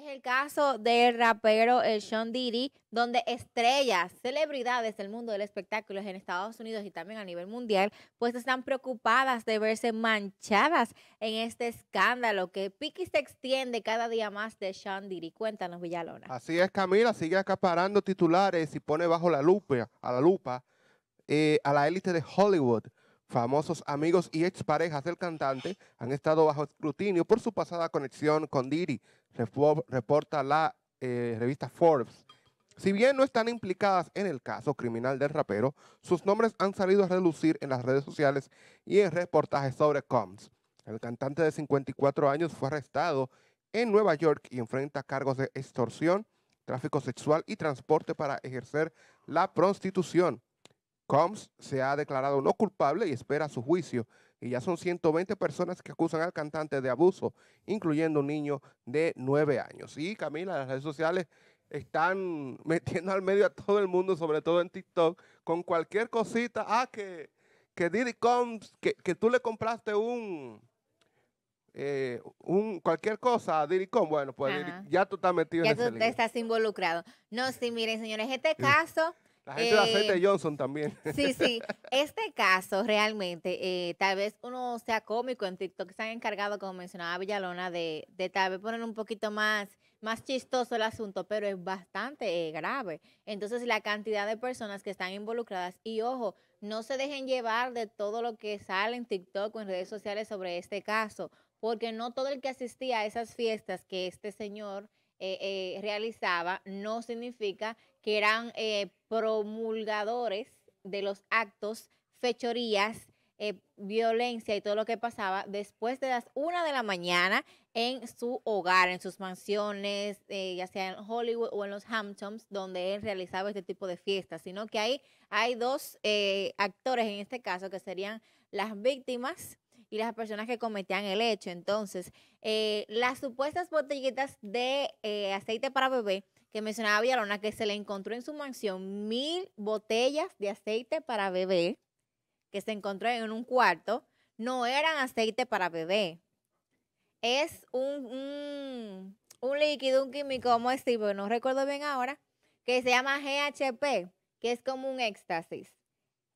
Es el caso del rapero el Sean Diddy, donde estrellas, celebridades del mundo del espectáculo en Estados Unidos y también a nivel mundial, pues están preocupadas de verse manchadas en este escándalo que Piki se extiende cada día más de Sean Diddy. Cuéntanos, Villalona. Así es, Camila, sigue acaparando titulares y pone bajo la lupa, a la lupa, eh, a la élite de Hollywood. Famosos amigos y exparejas del cantante han estado bajo escrutinio por su pasada conexión con Diddy, reporta la eh, revista Forbes. Si bien no están implicadas en el caso criminal del rapero, sus nombres han salido a relucir en las redes sociales y en reportajes sobre Combs. El cantante de 54 años fue arrestado en Nueva York y enfrenta cargos de extorsión, tráfico sexual y transporte para ejercer la prostitución. Combs se ha declarado no culpable y espera su juicio y ya son 120 personas que acusan al cantante de abuso, incluyendo un niño de 9 años. Y Camila, las redes sociales están metiendo al medio a todo el mundo, sobre todo en TikTok, con cualquier cosita. Ah, que, que Diddy Combs, que, tú le compraste un, eh, un cualquier cosa a Diricom, bueno, pues ya tú estás metido en ese tú Ya estás involucrado. No, sí, miren, señores, este caso la gente de eh, Johnson también. Sí, sí. Este caso realmente, eh, tal vez uno sea cómico en TikTok, se han encargado, como mencionaba Villalona, de, tal vez poner un poquito más más chistoso el asunto, pero es bastante eh, grave. Entonces, la cantidad de personas que están involucradas, y ojo, no se dejen llevar de todo lo que sale en TikTok o en redes sociales sobre este caso, porque no todo el que asistía a esas fiestas que este señor realizaba no significa que eran eh, promulgadores de los actos, fechorías, eh, violencia y todo lo que pasaba después de las una de la mañana en su hogar, en sus mansiones, eh, ya sea en Hollywood o en los Hamptons, donde él realizaba este tipo de fiestas, sino que ahí hay dos actores en este caso que serían las víctimas y las personas que cometían el hecho. Entonces, las supuestas botellitas de aceite para bebé que mencionaba Villalona, que se le encontró en su mansión mil botellas de aceite para bebé, que se encontró en un cuarto, no eran aceite para bebé. Es un, un, líquido, un químico, como decir, no recuerdo bien ahora, que se llama GHP, que es como un éxtasis.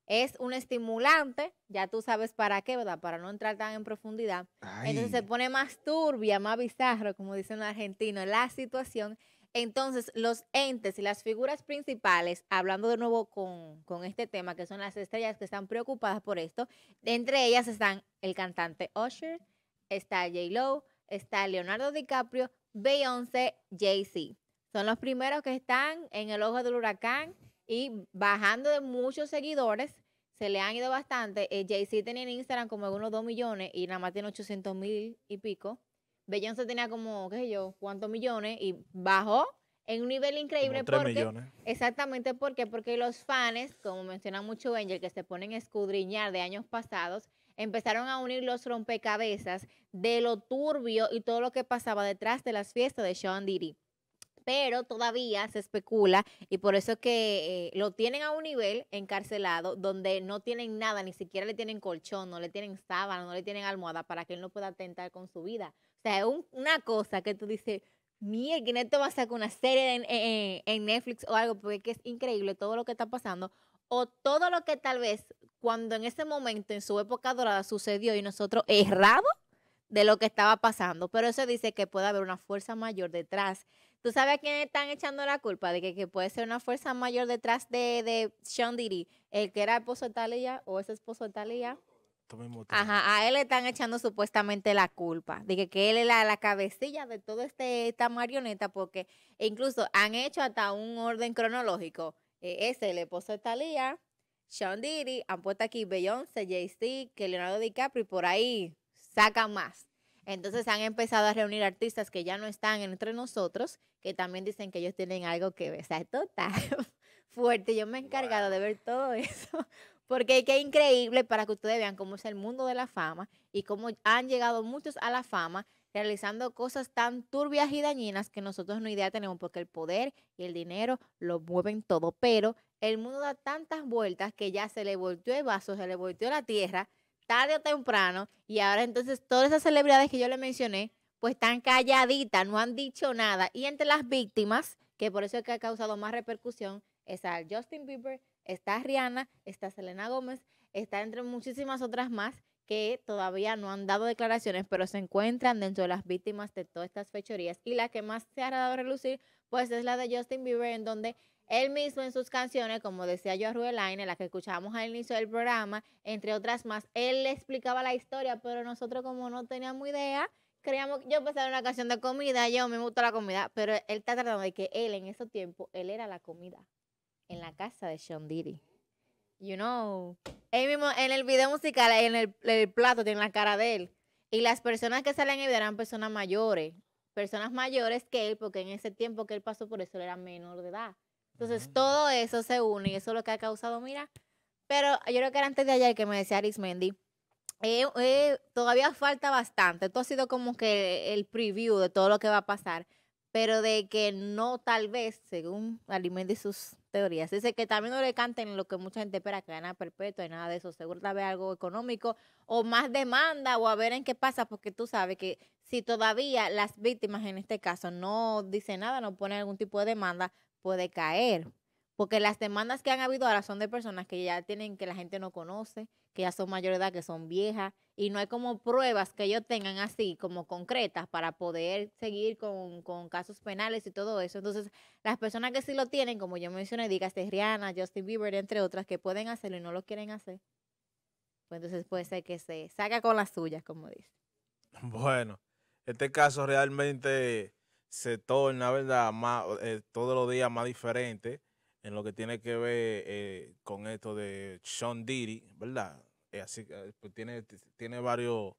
Es un estimulante, ya tú sabes para qué, ¿verdad? Para no entrar tan en profundidad. Entonces se pone más turbia, más bizarro, como dicen los argentinos, la situación. Entonces, los entes y las figuras principales, hablando de nuevo con, este tema, que son las estrellas que están preocupadas por esto, entre ellas están el cantante Usher, está J. Lo, está Leonardo DiCaprio, Beyoncé, Jay-Z. Son los primeros que están en el ojo del huracán y bajando de muchos seguidores. Se le han ido bastante. Eh, Jay-Z tenía en Instagram como unos 2 millones y nada más tiene 800 mil y pico. Beyoncé tenía como, qué sé yo, cuántos millones y bajó en un nivel increíble Tres porque millones. exactamente porque porque los fans, como menciona mucho Angel, que se ponen a escudriñar de años pasados, empezaron a unir los rompecabezas de lo turbio y todo lo que pasaba detrás de las fiestas de Sean Diddy. Pero todavía se especula y por eso que eh, lo tienen a un nivel encarcelado donde no tienen nada, ni siquiera le tienen colchón, no le tienen sábana, no le tienen almohada para que él no pueda atentar con su vida sea, un, una cosa que tú dices, mire, que neto va a sacar una serie en, Netflix o algo, porque es increíble todo lo que está pasando. O todo lo que tal vez cuando en ese momento, en su época dorada, sucedió y nosotros errado de lo que estaba pasando. Pero eso dice que puede haber una fuerza mayor detrás. ¿Tú sabes a quién están echando la culpa? De que, puede ser una fuerza mayor detrás de, de Sean Diddy, el que era esposo de Talia o ese esposo de Talia. Ajá, a él le están echando supuestamente la culpa. De que, él es la, cabecilla de toda este, esta marioneta, porque incluso han hecho hasta un orden cronológico. E, ese, el esposo de Talía, Sean Diddy, han puesto aquí Beyoncé, Jay-Z, Leonardo DiCaprio, y por ahí sacan más. Entonces han empezado a reunir artistas que ya no están entre nosotros, que también dicen que ellos tienen algo que besar total, fuerte. Yo me he encargado de ver todo eso porque qué increíble para que ustedes vean cómo es el mundo de la fama y cómo han llegado muchos a la fama realizando cosas tan turbias y dañinas que nosotros no idea tenemos porque el poder y el dinero lo mueven todo, pero el mundo da tantas vueltas que ya se le volteó el vaso, se le volteó la tierra tarde o temprano y ahora entonces todas esas celebridades que yo le mencioné pues están calladitas, no han dicho nada y entre las víctimas, que por eso es que ha causado más repercusión, es al Justin Bieber, Está Rihanna, está Selena Gómez, está entre muchísimas otras más que todavía no han dado declaraciones, pero se encuentran dentro de las víctimas de todas estas fechorías. Y la que más se ha dado a relucir, pues es la de Justin Bieber, en donde él mismo en sus canciones, como decía yo a en la que escuchábamos al inicio del programa, entre otras más, él le explicaba la historia, pero nosotros como no teníamos idea, creíamos que yo en una canción de comida, yo me gusta la comida, pero él está tratando de que él en ese tiempo, él era la comida en la casa de Sean Diddy. You know. mismo, en el video musical, en el, plato tiene la cara de él. Y las personas que salen en el video eran personas mayores. Personas mayores que él, porque en ese tiempo que él pasó por eso él era menor de edad. Entonces, todo eso se une y eso es lo que ha causado, mira. Pero yo creo que era antes de ayer que me decía Aris Mendy, eh, eh, todavía falta bastante. Esto ha sido como que el preview de todo lo que va a pasar pero de que no tal vez, según Alimente sus teorías. Dice que también no le canten lo que mucha gente espera, que gana perpetua y nada de eso. Seguro tal vez algo económico o más demanda o a ver en qué pasa, porque tú sabes que si todavía las víctimas en este caso no dicen nada, no ponen algún tipo de demanda, puede caer. Porque las demandas que han habido ahora son de personas que ya tienen, que la gente no conoce, que ya son mayor edad, que son viejas, y no hay como pruebas que ellos tengan así, como concretas, para poder seguir con, casos penales y todo eso. Entonces, las personas que sí lo tienen, como yo mencioné, diga Rihanna, Justin Bieber, entre otras, que pueden hacerlo y no lo quieren hacer, pues entonces puede ser que se saca con las suyas, como dice. Bueno, este caso realmente se torna, ¿verdad? Más, eh, todos los días más diferente en lo que tiene que ver eh, con esto de Sean Diddy, ¿verdad? Eh, así que eh, pues tiene, tiene varios...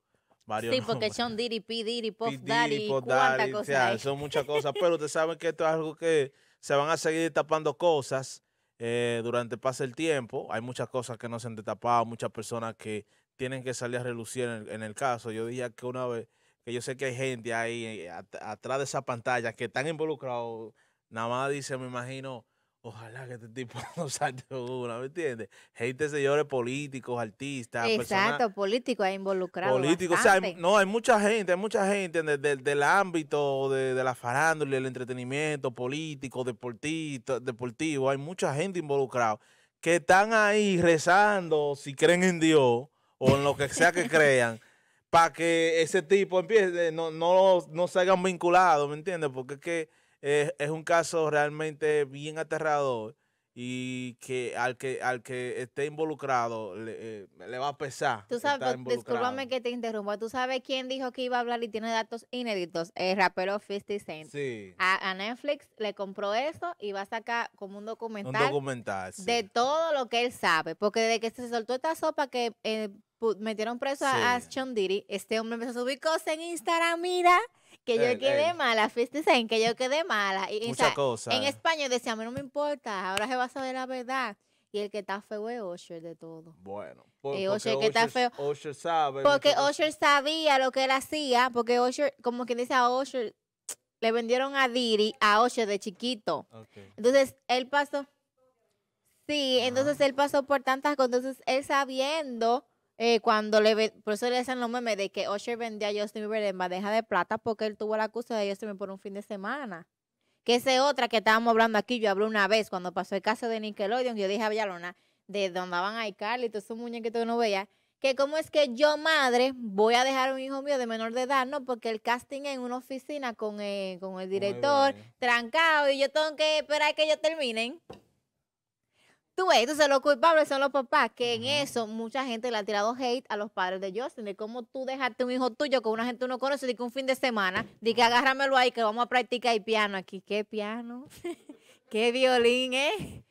varios sí, porque Sean Diddy, P. Diddy, Pop P. Daddy, Pop Daddy, son muchas cosas, pero ustedes saben que esto es algo que se van a seguir tapando cosas eh, durante pasa el tiempo. Hay muchas cosas que no se han destapado, muchas personas que tienen que salir a relucir en el, caso. Yo dije que una vez, que yo sé que hay gente ahí atrás de esa pantalla que están involucrados, nada más dice, me imagino Ojalá que este tipo no salte una, ¿me entiendes? Gente, señores políticos, artistas. Exacto, políticos involucrados. Políticos, o sea, no, hay mucha gente, hay mucha gente del ámbito de, de la farándula, el entretenimiento, político, deportivo, hay mucha gente involucrada que están ahí rezando si creen en Dios o en lo que sea que crean. para que ese tipo empiece, no, no, no salgan vinculados, ¿me entiendes? Porque es que es, un caso realmente bien aterrador y que al que al que esté involucrado le, eh, le va a pesar. Tú sabes, pues, discúlpame que te interrumpa. Tú sabes quién dijo que iba a hablar y tiene datos inéditos. El rapero 50 Cent. Sí. A, Netflix le compró eso y va a sacar como un documental. Un documental. De todo lo que él sabe, porque desde que se soltó esta sopa que eh, metieron preso a Ashton Diddy, este hombre empezó a subir cosas en Instagram, mira que yo quedé mala, fíjense en que yo quedé mala. Y, En español decía, a mí no me importa, ahora se va a saber la verdad. Y el que está feo es Osher de todo. Bueno. Osher, eh, sabe. Porque Osher sabía lo que él hacía, porque Osher, como quien dice a Osher, le vendieron a Diri, a Osher de chiquito. Entonces, él pasó. Sí, entonces él pasó por tantas cosas. Entonces, él sabiendo eh, cuando le por eso le hacen los memes de que Usher vendía a Justin Bieber en bandeja de plata porque él tuvo la acusa de Justin Bieber por un fin de semana. Que esa otra que estábamos hablando aquí, yo hablé una vez cuando pasó el caso de Nickelodeon, yo dije a Villalona, de donde van a Carly, todos esos muñequitos que no veía, que cómo es que yo madre voy a dejar a un hijo mío de menor de edad, no, porque el casting en una oficina con eh, el, con el director, trancado, y yo tengo que esperar que ellos terminen. Tú ves, entonces los culpables son los papás, que en eso mucha gente le ha tirado hate a los padres de Justin, de cómo tú dejaste un hijo tuyo con una gente que no conoce, de que un fin de semana, de que agárramelo ahí, que vamos a practicar el piano aquí. ¿Qué piano? ¿Qué violín, eh?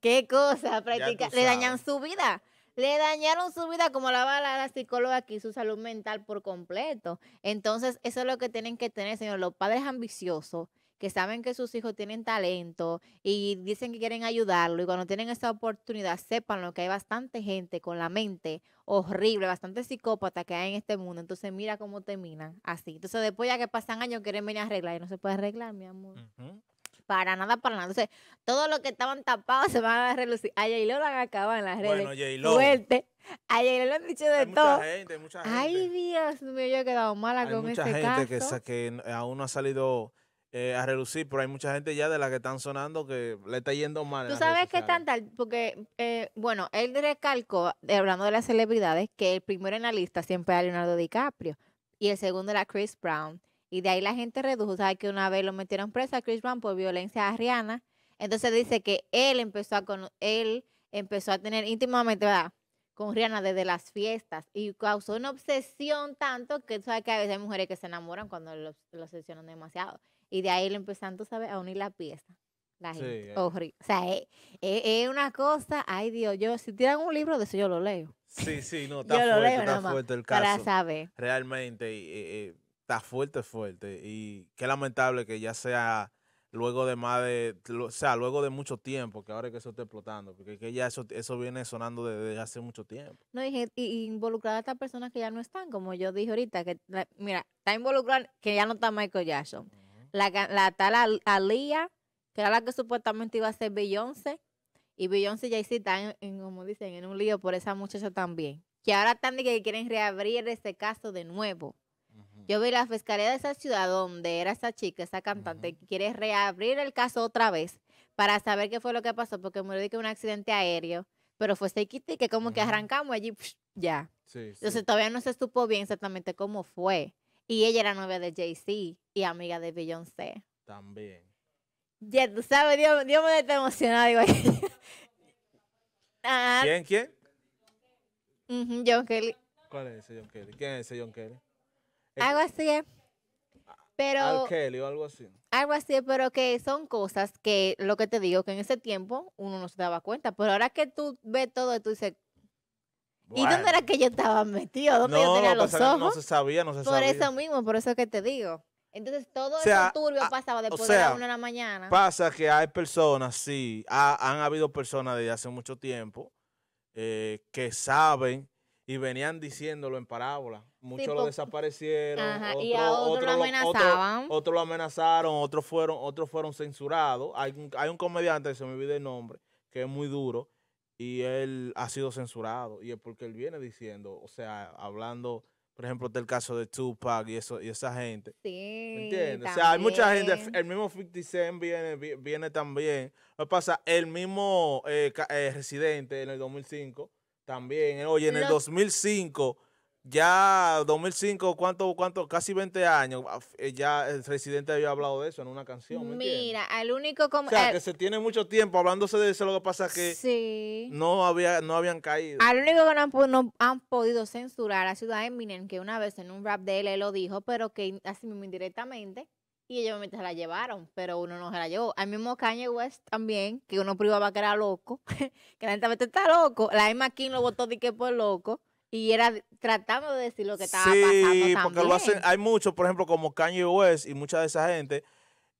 ¿Qué cosa? Practicar. Le dañan su vida. Le dañaron su vida como la va la, psicóloga aquí, su salud mental por completo. Entonces, eso es lo que tienen que tener, señores, los padres ambiciosos que saben que sus hijos tienen talento y dicen que quieren ayudarlo y cuando tienen esa oportunidad, sepan lo que hay bastante gente con la mente horrible, bastante psicópata que hay en este mundo. Entonces mira cómo terminan así. Entonces después ya que pasan años quieren venir a arreglar y no se puede arreglar, mi amor. Para nada, para nada. Entonces, todo lo que estaban tapados se van a relucir. A lo han acabado en las redes. Bueno, Fuerte. A lo han dicho de hay todo. Mucha gente, mucha gente. Ay, Dios mío, yo he quedado mala con mucha gente que, que aún no ha salido eh, a reducir, pero hay mucha gente ya de la que están sonando que le está yendo mal. Tú sabes que están tal, porque, eh, bueno, él recalcó, eh, hablando de las celebridades, que el primero en la lista siempre era Leonardo DiCaprio y el segundo era Chris Brown. Y de ahí la gente redujo, sabes que una vez lo metieron presa a Chris Brown por violencia a Rihanna. Entonces dice que él empezó a, con, él empezó a tener íntimamente, con Rihanna desde las fiestas y causó una obsesión tanto que sabes que a veces hay mujeres que se enamoran cuando lo obsesionan demasiado. Y de ahí le empezaron, tú sabes, a unir la pieza. La Sí, eh. O sea, eh, eh, es, una cosa, ay Dios, yo, si tiran un libro de eso, yo lo leo. Sí, sí, no, está fuerte, está fuerte el caso. Para saber. Realmente, está fuerte, fuerte. Y qué lamentable que ya sea luego de más de, o sea, luego de mucho tiempo, que ahora que eso está explotando, porque que ya eso, eso viene sonando desde hace mucho tiempo. No, y, y involucrar a estas personas que ya no están, como yo dije ahorita, que mira, está involucrado que ya no está Michael Jackson, la, tal Alía, que era la que supuestamente iba a ser Beyoncé. Y Beyoncé y Jay-Z están, en, como dicen, en un lío por esa muchacha también. Que ahora están de que quieren reabrir ese caso de nuevo. Yo vi la fiscalía de esa ciudad donde era esa chica, esa cantante, que quiere reabrir el caso otra vez para saber qué fue lo que pasó, porque murió de un accidente aéreo, pero fue sequita que como que arrancamos allí, ya. Entonces todavía no se supo bien exactamente cómo fue. Y ella era novia de Jay-Z y amiga de Beyoncé. También. Ya tú sabes, Dios, me está emocionado. Digo, ah, ¿Quién? ¿Quién? John Kelly. ¿Cuál es ese John Kelly? ¿Quién es ese John Kelly? Algo así es. Pero, Al Kelly o algo así. Algo así, pero que son cosas que, lo que te digo, que en ese tiempo uno no se daba cuenta. Pero ahora que tú ves todo, y tú dices, ¿Y dónde era que yo estaba metido? ¿Dónde yo tenía los ojos? No se sabía, no se sabía. Por eso mismo, por eso que te digo. Entonces todo el eso ah, pasaba después de la una de la mañana. Pasa que hay personas, sí, han habido personas desde hace mucho tiempo eh, que saben y venían diciéndolo en parábola. Muchos lo desaparecieron, y a otros lo amenazaban. Otros lo amenazaron, otros fueron, otros fueron censurados. Hay un, hay un comediante, se me olvida el nombre, que es muy duro, y él ha sido censurado. Y es porque él viene diciendo, o sea, hablando, por ejemplo, del caso de Tupac y eso y esa gente. Sí. ¿Entiendes? O sea, hay mucha gente, el mismo 50 Cent viene, viene también. Lo pasa, el mismo eh, eh, residente en el 2005 también. Eh, oye, en el 2005 ya 2005, ¿cuánto, cuánto? Casi 20 años, ah, eh, ya el residente había hablado de eso en una canción. Mira, al único como... O sea, que se tiene mucho tiempo hablándose de eso, lo que pasa es que sí. no, había, no habían caído. Al único que no han, podido censurar a Ciudad a Eminem, que una vez en un rap de él, él lo dijo, pero que así mismo indirectamente, y ellos se la llevaron, pero uno no se la llevó. Al mismo Kanye West también, que uno privaba que era loco, que la gente está loco, la misma King lo votó de que por loco y era tratando de decir lo que estaba pasando pasando. Sí, porque lo hacen, hay muchos, por ejemplo, como Kanye West y mucha de esa gente,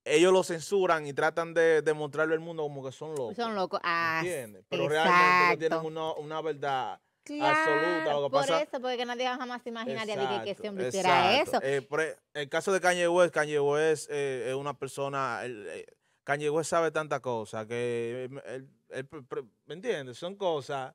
ellos lo censuran y tratan de demostrarle al mundo como que son locos. Son locos. Ah, ¿entiendes? Pero realmente no tienen una, una verdad. absoluta. por eso, porque nadie jamás imaginaría de que, ese hombre hiciera eso. Eh, e, el, caso de Kanye West, Kanye West eh, es una persona, eh, Kanye West sabe tantas cosas que, em, ¿me entiendes? Son cosas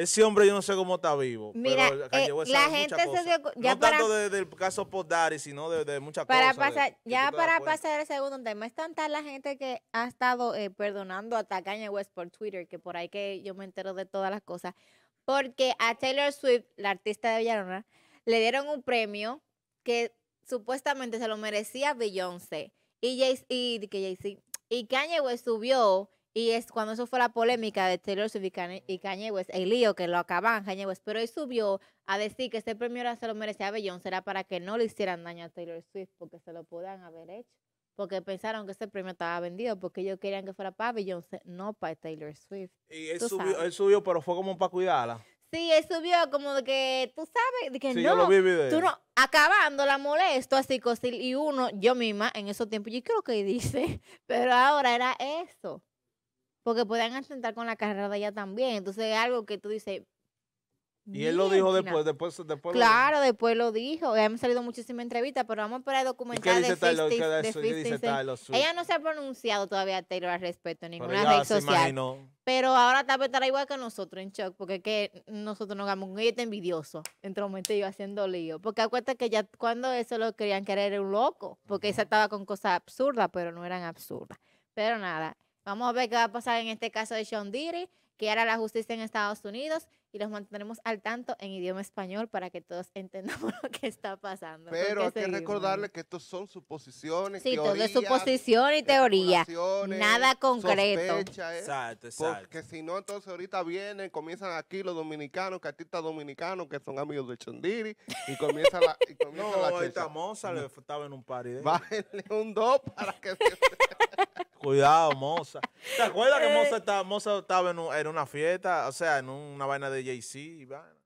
ese hombre yo no sé cómo está vivo. Mira, pero eh, la gente se dio ya No tanto del caso Podari, sino de, muchas para cosas. Pasar, ya para pasar el segundo tema, es tanta la gente que ha estado eh, perdonando a Kanye West por Twitter, que por ahí que yo me entero de todas las cosas, porque a Taylor Swift, la artista de Villarona, le dieron un premio que supuestamente se lo merecía Beyoncé. Y, Jay y, que y Kanye West subió y es cuando eso fue la polémica de Taylor Swift y Kanye West, el lío que lo acaban Kanye pero él subió a decir que ese premio ahora se lo merecía a Beyoncé, era para que no le hicieran daño a Taylor Swift, porque se lo podían haber hecho, porque pensaron que ese premio estaba vendido, porque ellos querían que fuera para Beyoncé, no para Taylor Swift. Y él subió, subió, pero fue como para cuidarla. Sí, él subió como de que, tú sabes, de que no, yo lo vi video. tú no, acabando la molesto, así, cosil, y uno, yo misma, en esos tiempos, yo creo que dice, pero ahora era eso. Porque pueden asentar con la carrera de ella también. Entonces es algo que tú dices. Y él lo dijo después, después, después. Claro, después lo dijo. Ya me han salido muchísimas entrevistas, pero vamos para documentar Ella no se ha pronunciado todavía Taylor al respecto en ninguna red social. Pero ahora está vez igual que nosotros en shock, porque es que nosotros nos hagamos con ella está envidioso, momento yo haciendo lío. Porque acuérdate que ya cuando eso lo querían querer era un loco, porque ella estaba con cosas absurdas, pero no eran absurdas. Pero nada. Vamos a ver qué va a pasar en este caso de Sean Diri, que era la justicia en Estados Unidos y los mantendremos al tanto en idioma español para que todos entendamos lo que está pasando. Pero hay que recordarle que estos son suposiciones, sí, todo es suposición y teoría, nada concreto. Eh, exacto, exacto. Porque si no, entonces ahorita vienen, comienzan aquí los dominicanos, que artistas dominicanos que son amigos de Diri, y comienza la No, la le estaba en un par de... Bájenle un dos para que se... Cuidado, Moza. ¿Te acuerdas que eh. Moza estaba, Moza estaba en una fiesta, o sea, en una vaina de Jay-Z